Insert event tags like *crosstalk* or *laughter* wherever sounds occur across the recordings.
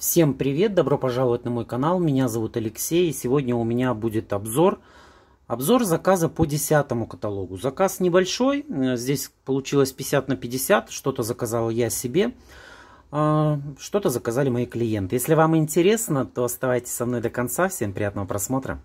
Всем привет, добро пожаловать на мой канал, меня зовут Алексей, и сегодня у меня будет обзор, обзор заказа по 10 каталогу. Заказ небольшой, э, здесь получилось 50 на 50, что-то заказал я себе, а, что-то заказали мои клиенты. Если вам интересно, то оставайтесь со мной до конца, всем приятного просмотра.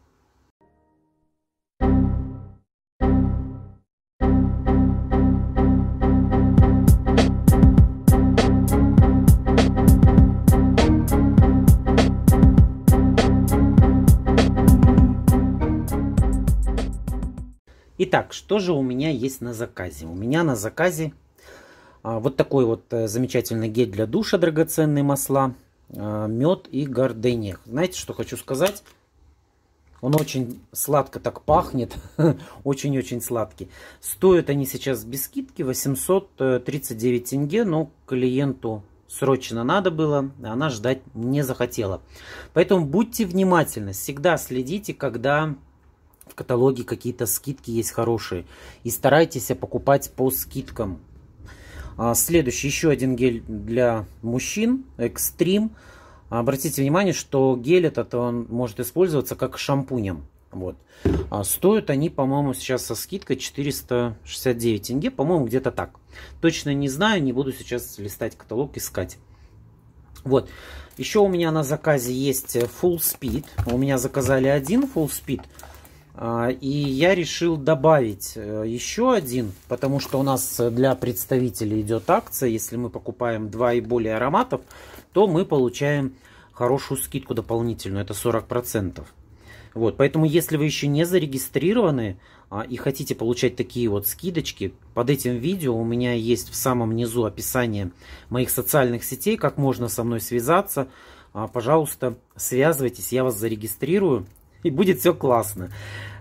Итак, что же у меня есть на заказе? У меня на заказе а, вот такой вот э, замечательный гель для душа, драгоценные масла, а, мед и гордыня. Знаете, что хочу сказать? Он очень сладко так пахнет, *laughs* очень-очень сладкий. Стоят они сейчас без скидки 839 тенге, но клиенту срочно надо было, она ждать не захотела. Поэтому будьте внимательны, всегда следите, когда в каталоге какие-то скидки есть хорошие. И старайтесь покупать по скидкам. А, следующий, еще один гель для мужчин, Экстрим. Обратите внимание, что гель этот, он может использоваться как шампунем. Вот. А стоят они, по-моему, сейчас со скидкой 469 тенге, по-моему, где-то так. Точно не знаю, не буду сейчас листать каталог, искать. Вот. Еще у меня на заказе есть э, Full Speed. У меня заказали один Full Speed. А, и я решил добавить э, еще один, потому что у нас э, для представителей идет акция. Если мы покупаем два и более ароматов, то мы получаем хорошую скидку дополнительную, это 40%. Вот, поэтому если вы еще не зарегистрированы а, и хотите получать такие вот скидочки, под этим видео у меня есть в самом низу описание моих социальных сетей, как можно со мной связаться. А, пожалуйста, связывайтесь, я вас зарегистрирую и будет все классно.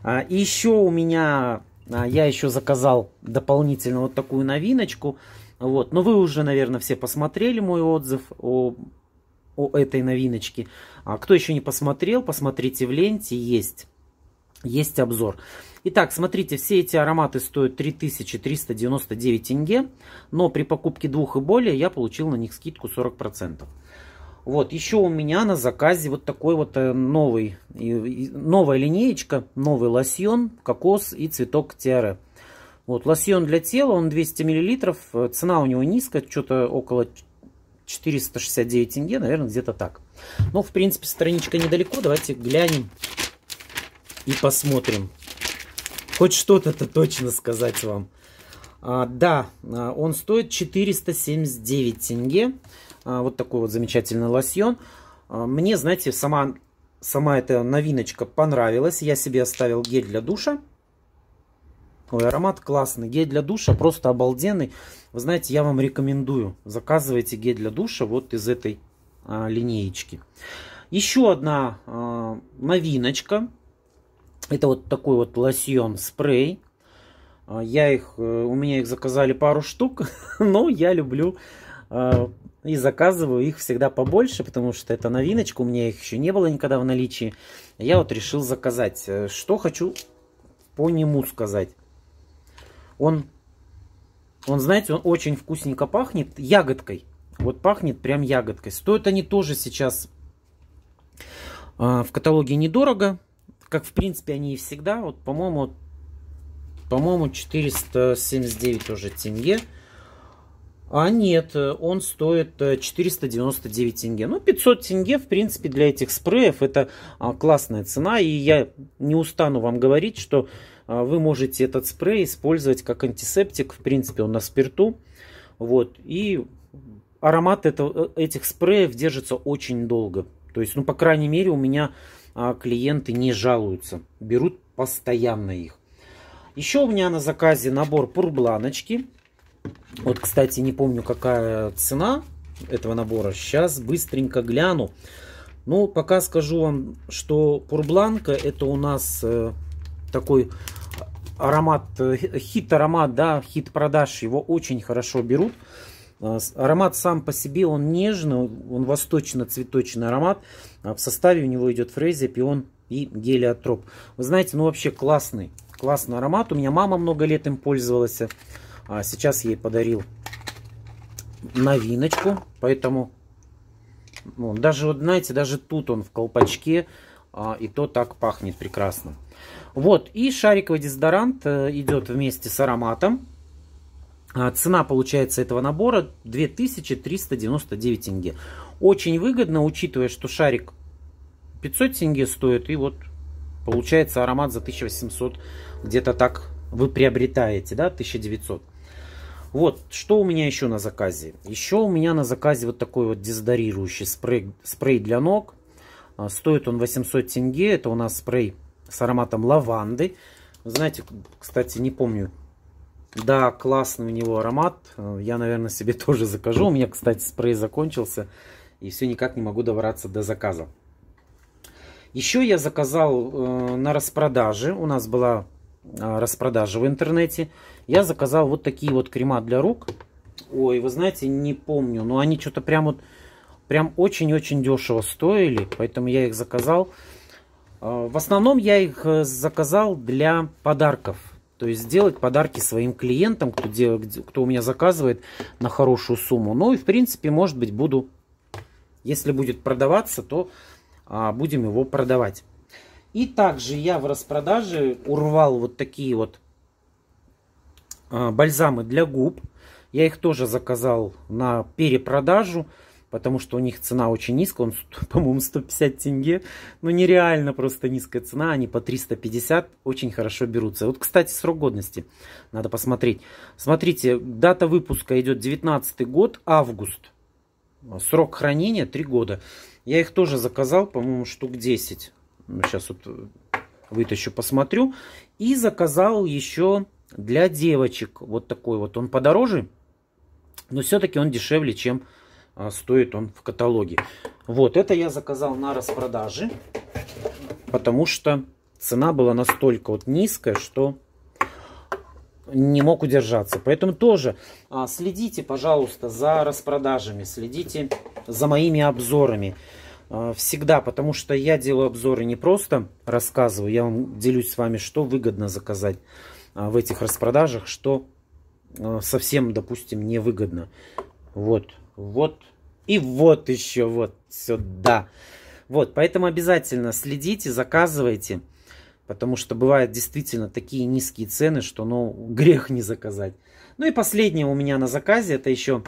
А, и еще у меня, а, я еще заказал дополнительно вот такую новиночку. Вот, но вы уже, наверное, все посмотрели мой отзыв о, о этой новиночке. А кто еще не посмотрел, посмотрите в ленте, есть, есть обзор. Итак, смотрите, все эти ароматы стоят 3399 тенге, но при покупке двух и более я получил на них скидку 40%. Вот, еще у меня на заказе вот такой вот э, новый, новая линеечка, новый лосьон, кокос и цветок тиары. Вот, лосьон для тела, он 200 мл, э, цена у него низкая, что-то около 469 тенге, наверное, где-то так. Но, ну, в принципе, страничка недалеко, давайте глянем и посмотрим. Хоть что-то-то точно сказать вам. А, да, а, он стоит 479 тенге. А, вот такой вот замечательный лосьон. А, мне, знаете, сама, сама эта новиночка понравилась. Я себе оставил гель для душа. Ой, аромат классный. Гель для душа просто обалденный. Вы знаете, я вам рекомендую. Заказывайте гель для душа вот из этой а, линеечки. Еще одна а, новиночка. Это вот такой вот лосьон-спрей. А, я их, э, у меня их заказали пару штук, *laughs* но я люблю а, и заказываю их всегда побольше, потому что это новиночка, у меня их еще не было никогда в наличии. Я вот решил заказать. Э, что хочу по нему сказать. Он, он знаете, он очень вкусненько пахнет ягодкой. Вот пахнет прям ягодкой. Стоят они тоже сейчас а, в каталоге недорого. Как, в принципе, они и всегда. Вот, по-моему, по-моему, 479 уже тенге. А нет, он стоит 499 э, тенге. Ну, 500 тенге, в принципе, для этих спреев это а, классная цена. И я не устану вам говорить, что а, вы можете этот спрей использовать как антисептик. В принципе, он на спирту. Вот. И аромат этого, э, этих спреев держится очень долго. То есть, ну, по крайней мере, у меня а, клиенты не жалуются. Берут постоянно их. Еще у меня на заказе набор пурбланочки. Вот, кстати, не помню, какая цена этого набора. Сейчас быстренько гляну. Ну, пока скажу вам, что Пурбланка это у нас э, такой аромат, э, хит-аромат, да, хит-продаж. Его очень хорошо берут. Э, аромат сам по себе, он нежный, он восточно-цветочный аромат. А в составе у него идет фрезия, пион и гелиотроп. Вы знаете, ну вообще классный, классный аромат. У меня мама много лет им пользовалась. А сейчас ей подарил новиночку, поэтому ну, даже, вот, знаете, даже тут он в колпачке, а, и то так пахнет прекрасно. Вот, и шариковый дезодорант э, идет вместе с ароматом. А, цена, получается, этого набора 2399 тенге. Очень выгодно, учитывая, что шарик 500 тенге стоит, и вот получается аромат за 1800 где-то так вы приобретаете, да, 1900. Вот, что у меня еще на заказе? Еще у меня на заказе вот такой вот дезодорирующий спрей, спрей для ног. А, стоит он 800 тенге. Это у нас спрей с ароматом лаванды. Знаете, кстати, не помню. Да, классный у него аромат. А, я, наверное, себе *laughs* тоже закажу. У меня, кстати, спрей закончился. И все никак не могу добраться до заказа. Еще я заказал э, на распродаже. У нас была а, распродажи в интернете. Я заказал вот такие вот крема для рук. Ой, вы знаете, не помню, но они что-то прям вот прям очень-очень дешево стоили, поэтому я их заказал. А, в основном я их э, заказал для подарков. То есть сделать подарки своим клиентам, кто, делает, кто у меня заказывает на хорошую сумму. Ну и в принципе, может быть, буду, если будет продаваться, то а, будем его продавать. И также я в распродаже урвал вот такие вот а, бальзамы для губ. Я их тоже заказал на перепродажу, потому что у них цена очень низкая, он, *laughs* по-моему, 150 тенге. Ну, нереально просто низкая цена, они по 350 очень хорошо берутся. Вот, кстати, срок годности, надо посмотреть. Смотрите, дата выпуска идет 19 год, август. Срок хранения 3 года. Я их тоже заказал, по-моему, штук 10. Сейчас вот э, вытащу, посмотрю. И заказал еще для девочек вот такой вот. Он подороже, но все-таки он дешевле, чем а, стоит он в каталоге. Вот, это я заказал на распродаже, потому что цена была настолько вот низкая, что не мог удержаться. Поэтому тоже а, следите, пожалуйста, за распродажами, следите за моими обзорами. А, всегда, потому что я делаю обзоры не просто рассказываю, я вам делюсь с вами, что выгодно заказать а, в этих распродажах, что а, совсем, допустим, невыгодно. Вот, вот и вот еще вот сюда. Вот, поэтому обязательно следите, заказывайте, потому что бывают действительно такие низкие цены, что ну грех не заказать. Ну и последнее у меня на заказе, это еще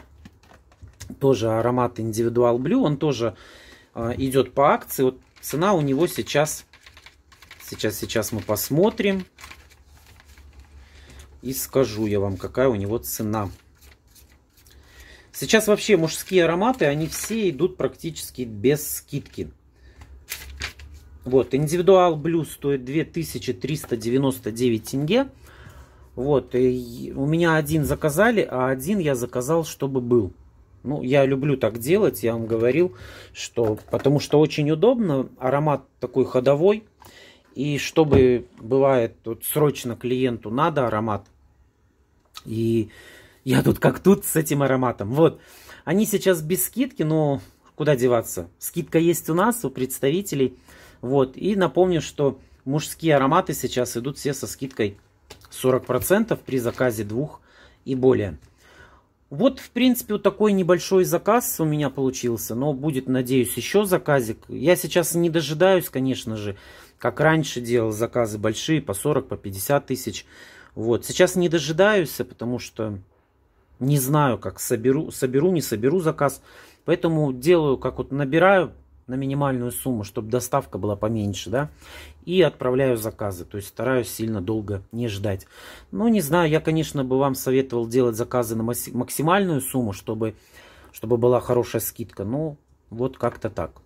тоже аромат Индивидуал Blue, он тоже а, идет по акции. Вот цена у него сейчас, сейчас, сейчас мы посмотрим. И скажу я вам, какая у него цена. Сейчас вообще мужские ароматы, они все идут практически без скидки. Вот, индивидуал блю стоит 2399 тенге. Вот, и у меня один заказали, а один я заказал, чтобы был. Ну, я люблю так делать, я вам говорил, что потому что очень удобно, аромат такой ходовой. И чтобы, бывает, вот срочно клиенту надо аромат. И я тут как тут с этим ароматом. Вот, они сейчас без скидки, но куда деваться. Скидка есть у нас, у представителей. Вот, и напомню, что мужские ароматы сейчас идут все со скидкой 40% при заказе двух и более. Вот, в принципе, вот такой небольшой заказ у меня получился, но будет, надеюсь, еще заказик. Я сейчас не дожидаюсь, конечно же, как раньше делал заказы большие, по 40, по 50 тысяч. Вот, сейчас не дожидаюсь, потому что не знаю, как соберу, соберу, не соберу заказ. Поэтому делаю, как вот набираю на минимальную сумму, чтобы доставка была поменьше, да, и отправляю заказы, то есть стараюсь сильно долго не ждать. Ну, не знаю, я, конечно, бы вам советовал делать заказы на максимальную сумму, чтобы, чтобы была хорошая скидка, Но вот как-то так.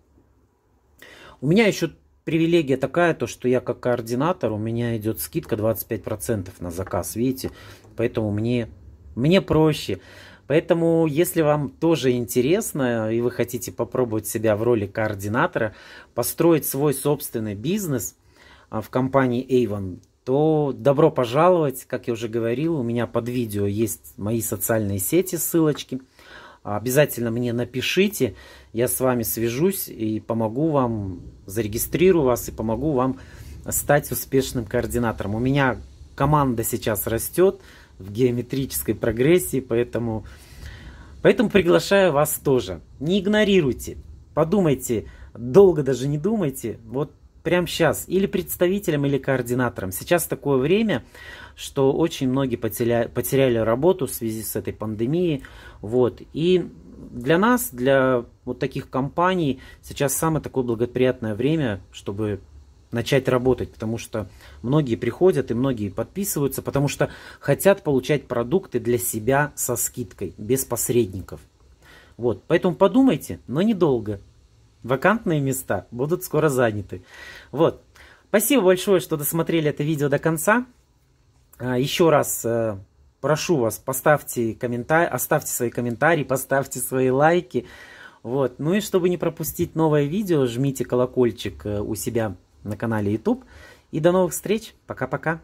У меня еще привилегия такая, то что я как координатор, у меня идет скидка 25% на заказ, видите, поэтому мне, мне проще. Поэтому, если вам тоже интересно и вы хотите попробовать себя в роли координатора, построить свой собственный бизнес а, в компании Avon, то добро пожаловать, как я уже говорил, у меня под видео есть мои социальные сети, ссылочки. Обязательно мне напишите, я с вами свяжусь и помогу вам, зарегистрирую вас и помогу вам стать успешным координатором. У меня команда сейчас растет, в геометрической прогрессии, поэтому, поэтому приглашаю вас тоже. Не игнорируйте, подумайте, долго даже не думайте, вот прямо сейчас, или представителям, или координаторам. Сейчас такое время, что очень многие потеряли, потеряли работу в связи с этой пандемией, вот, и для нас, для вот таких компаний сейчас самое такое благоприятное время, чтобы начать работать, потому что многие приходят и многие подписываются, потому что хотят получать продукты для себя со скидкой, без посредников. Вот, поэтому подумайте, но недолго. Вакантные места будут скоро заняты. Вот, спасибо большое, что досмотрели это видео до конца. А, еще раз э, прошу вас, поставьте комментарий, оставьте свои комментарии, поставьте свои лайки. Вот. Ну и чтобы не пропустить новое видео, жмите колокольчик э, у себя на канале YouTube. И до новых встреч. Пока-пока.